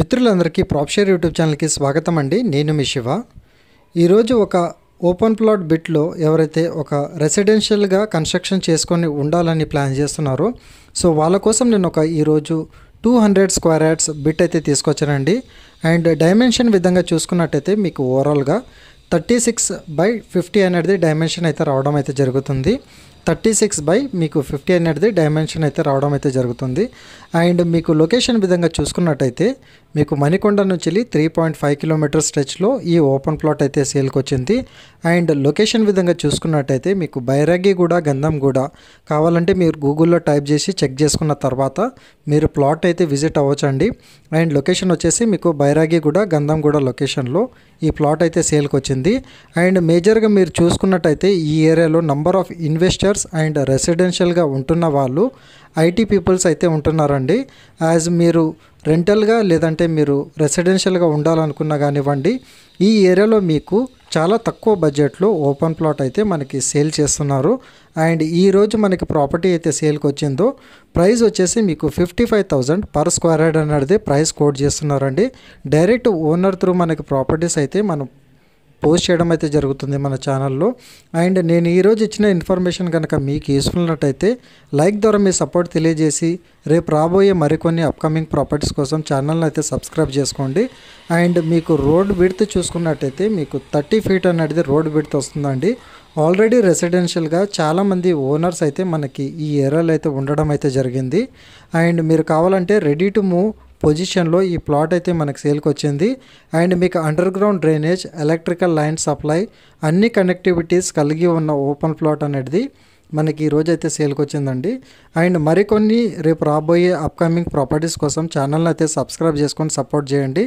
మిత్రులందరికీ ప్రాప్షేర్ యూట్యూబ్ ఛానల్కి స్వాగతం అండి నేను మీ శివ ఈరోజు ఒక ఓపెన్ ప్లాట్ బిట్లో ఎవరైతే ఒక రెసిడెన్షియల్గా కన్స్ట్రక్షన్ చేసుకొని ఉండాలని ప్లాన్ చేస్తున్నారో సో వాళ్ళ కోసం నేను ఒక ఈరోజు two hundred square yards bit అయితే తీసుకొచ్చానండి అండ్ డైమెన్షన్ విధంగా చూసుకున్నట్టయితే మీకు ఓవరాల్గా థర్టీ సిక్స్ బై ఫిఫ్టీ అనేది డైమెన్షన్ అయితే రావడం అయితే జరుగుతుంది థర్టీ సిక్స్ బై మీకు ఫిఫ్టీ అనేది డైమెన్షన్ అయితే రావడం అయితే జరుగుతుంది అండ్ మీకు లొకేషన్ విధంగా చూసుకున్నట్టయితే మీకు మణికొండ నుంచి త్రీ పాయింట్ ఫైవ్ కిలోమీటర్ స్ట్రెచ్లో ఈ ఓపెన్ ప్లాట్ అయితే సేల్కి వచ్చింది అండ్ లొకేషన్ విధంగా చూసుకున్నట్టయితే మీకు గంధం కూడా కావాలంటే మీరు గూగుల్లో టైప్ చేసి చెక్ చేసుకున్న తర్వాత మీరు ప్లాట్ అయితే విజిట్ అవ్వచ్చండి అండ్ లొకేషన్ వచ్చేసి మీకు గంధం గంధంగూడ లొకేషన్లో ఈ ప్లాట్ అయితే సేల్కి వచ్చింది అండ్ మేజర్గా మీరు చూసుకున్నట్టయితే ఈ ఏరియాలో నంబర్ ఆఫ్ ఇన్వెస్టర్స్ అండ్ రెసిడెన్షియల్గా ఉంటున్న వాళ్ళు ఐటీ పీపుల్స్ అయితే ఉంటున్నారండి యాజ్ మీరు రెంటల్గా లేదంటే మీరు రెసిడెన్షియల్గా ఉండాలనుకున్నా కానివ్వండి ఈ ఏరియాలో మీకు చాలా తక్కువ బడ్జెట్లో ఓపెన్ ప్లాట్ అయితే మనకి సేల్ చేస్తున్నారు అండ్ ఈరోజు మనకి ప్రాపర్టీ అయితే సేల్కి వచ్చిందో ప్రైస్ వచ్చేసి మీకు fifty five thousand per square yard అనేది ప్రైస్ కోట్ చేస్తున్నారండి డైరెక్ట్ ఓనర్ త్రూ మనకి ప్రాపర్టీస్ అయితే మనం పోస్ట్ చేయడం అయితే జరుగుతుంది మన ఛానల్లో అండ్ నేను ఈరోజు ఇచ్చిన ఇన్ఫర్మేషన్ కనుక మీకు యూస్ఫుల్ ఉన్నట్టయితే లైక్ ద్వారా మీ సపోర్ట్ తెలియజేసి రేపు రాబోయే మరికొన్ని అప్కమింగ్ ప్రాపర్టీస్ కోసం ఛానల్ని అయితే సబ్స్క్రైబ్ చేసుకోండి అండ్ మీకు రోడ్ విడ్త్ చూసుకున్నట్టయితే మీకు థర్టీ ఫీట్ అనేది రోడ్ విడ్త్ వస్తుందండి ఆల్రెడీ రెసిడెన్షియల్గా చాలామంది ఓనర్స్ అయితే మనకి ఈ ఏరియాలో అయితే ఉండడం అయితే జరిగింది అండ్ మీరు కావాలంటే రెడీ టు మూవ్ పొజిషన్లో ఈ ప్లాట్ అయితే మనకు సేల్కి వచ్చింది అండ్ మీకు under ground drainage electrical line supply అన్ని కనెక్టివిటీస్ కలిగి ఉన్న ఓపెన్ ప్లాట్ అనేది మనకి ఈరోజు అయితే సేల్కి వచ్చిందండి అండ్ మరికొన్ని రేపు రాబోయే అప్కమింగ్ ప్రాపర్టీస్ కోసం ఛానల్ని అయితే సబ్స్క్రైబ్ చేసుకొని సపోర్ట్ చేయండి